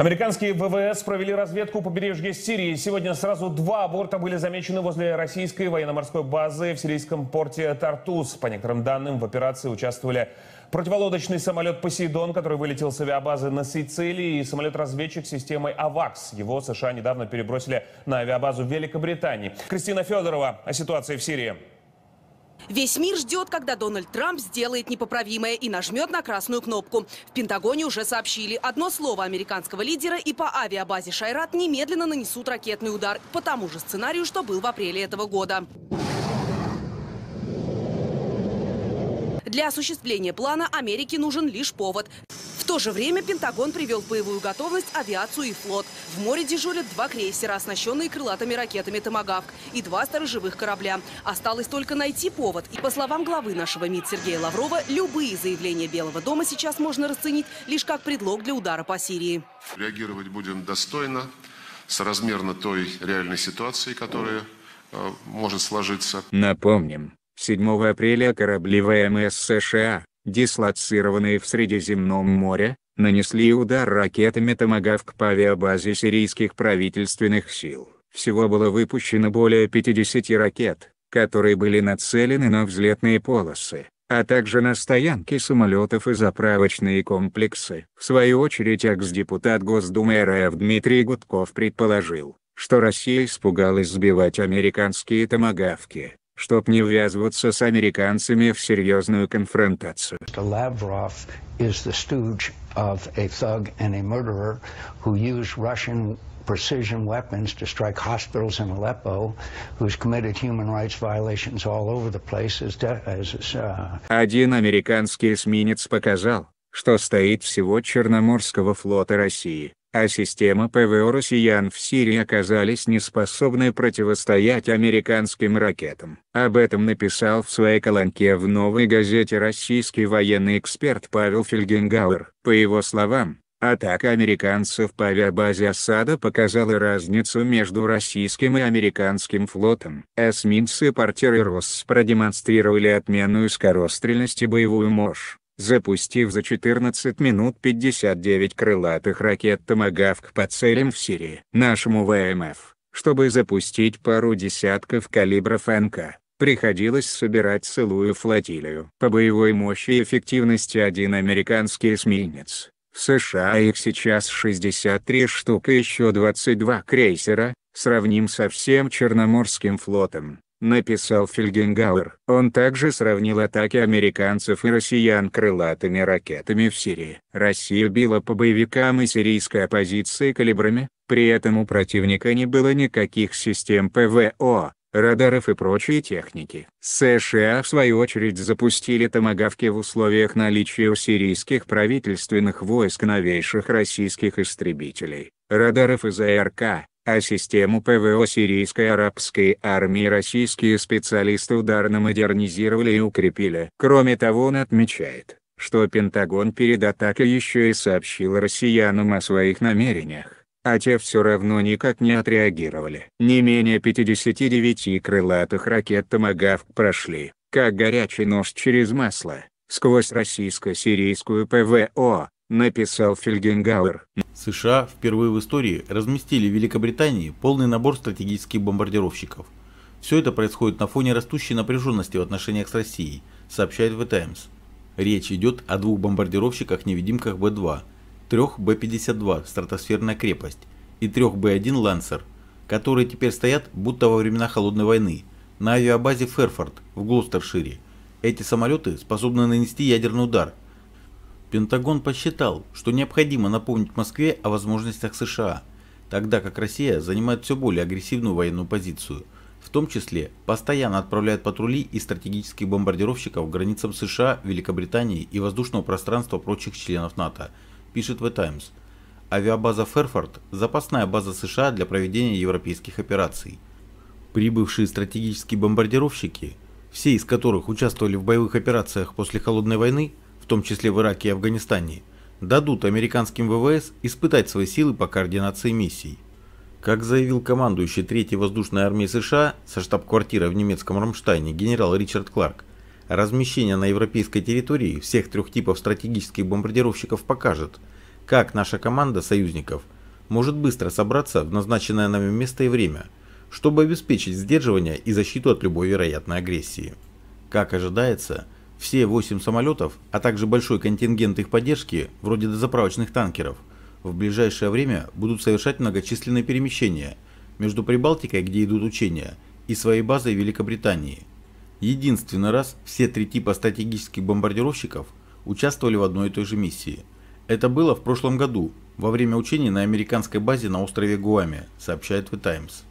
Американские ВВС провели разведку побережья Сирии. Сегодня сразу два аборта были замечены возле российской военно-морской базы в сирийском порте Тартус. По некоторым данным, в операции участвовали противолодочный самолет «Посейдон», который вылетел с авиабазы на Сицилии, и самолет-разведчик системой «Авакс». Его США недавно перебросили на авиабазу Великобритании. Кристина Федорова о ситуации в Сирии. Весь мир ждет, когда Дональд Трамп сделает непоправимое и нажмет на красную кнопку. В Пентагоне уже сообщили, одно слово американского лидера и по авиабазе «Шайрат» немедленно нанесут ракетный удар по тому же сценарию, что был в апреле этого года. Для осуществления плана Америке нужен лишь повод – то же время Пентагон привел в боевую готовность авиацию и флот. В море дежурят два крейсера, оснащенные крылатыми ракетами «Томагавк» и два сторожевых корабля. Осталось только найти повод. И по словам главы нашего МИД Сергея Лаврова, любые заявления Белого дома сейчас можно расценить лишь как предлог для удара по Сирии. Реагировать будем достойно, соразмерно той реальной ситуации, которая э, может сложиться. Напомним, 7 апреля корабли ВМС США дислоцированные в Средиземном море, нанесли удар ракетами «Томагавк» по авиабазе сирийских правительственных сил. Всего было выпущено более 50 ракет, которые были нацелены на взлетные полосы, а также на стоянки самолетов и заправочные комплексы. В свою очередь экс-депутат Госдумы РФ Дмитрий Гудков предположил, что Россия испугалась сбивать американские томагавки, чтоб не ввязываться с американцами в серьезную конфронтацию. is the stooge of a thug and a murderer who used Russian precision weapons to strike hospitals in Aleppo, who's committed human rights violations all over the place. As as, uh... Один американский эсминец показал, что стоит всего Черноморского флота России а система ПВО россиян в Сирии оказались неспособны противостоять американским ракетам. Об этом написал в своей колонке в «Новой газете» российский военный эксперт Павел Фельгенгауэр. По его словам, атака американцев по авиабазе Асада показала разницу между российским и американским флотом. Эсминцы и портеры РОС продемонстрировали отменную скорострельность и боевую мощь запустив за 14 минут 59 крылатых ракет «Томагавк» по целям в Сирии. Нашему ВМФ, чтобы запустить пару десятков калибров НК, приходилось собирать целую флотилию. По боевой мощи и эффективности один американский эсминец, в США их сейчас 63 штук и еще 22 крейсера, сравним со всем Черноморским флотом написал Фельгенгауэр. Он также сравнил атаки американцев и россиян крылатыми ракетами в Сирии. Россия била по боевикам и сирийской оппозиции калибрами, при этом у противника не было никаких систем ПВО, радаров и прочей техники. США в свою очередь запустили томагавки в условиях наличия у сирийских правительственных войск новейших российских истребителей, радаров и ЗРК. А а систему ПВО сирийской арабской армии российские специалисты ударно модернизировали и укрепили. Кроме того он отмечает, что Пентагон перед атакой еще и сообщил россиянам о своих намерениях а те все равно никак не отреагировали. Не менее 59 крылатых ракет «Томагавк» прошли, как горячий нож через масло, сквозь российско-сирийскую ПВО, написал Фельгенгауэр. США впервые в истории разместили в Великобритании полный набор стратегических бомбардировщиков. Все это происходит на фоне растущей напряженности в отношениях с Россией, сообщает The Times. Речь идет о двух бомбардировщиках-невидимках Б-2, трех Б-52 «Стратосферная крепость» и трех Б-1 «Лансер», которые теперь стоят будто во времена Холодной войны на авиабазе Ферфорд в Глостершире. Эти самолеты способны нанести ядерный удар – Пентагон посчитал, что необходимо напомнить Москве о возможностях США, тогда как Россия занимает все более агрессивную военную позицию, в том числе постоянно отправляет патрули и стратегических бомбардировщиков к границам США, Великобритании и воздушного пространства прочих членов НАТО, пишет The Times. Авиабаза Ферфорд – запасная база США для проведения европейских операций. Прибывшие стратегические бомбардировщики, все из которых участвовали в боевых операциях после Холодной войны, том числе в Ираке и Афганистане, дадут американским ВВС испытать свои силы по координации миссий. Как заявил командующий третьей воздушной армии США со штаб-квартиры в немецком Рамштайне генерал Ричард Кларк, размещение на европейской территории всех трех типов стратегических бомбардировщиков покажет, как наша команда союзников может быстро собраться в назначенное нами место и время, чтобы обеспечить сдерживание и защиту от любой вероятной агрессии. Как ожидается, все 8 самолетов, а также большой контингент их поддержки, вроде дозаправочных танкеров, в ближайшее время будут совершать многочисленные перемещения между Прибалтикой, где идут учения, и своей базой в Великобритании. Единственный раз все три типа стратегических бомбардировщиков участвовали в одной и той же миссии. Это было в прошлом году, во время учений на американской базе на острове Гуаме, сообщает The Times.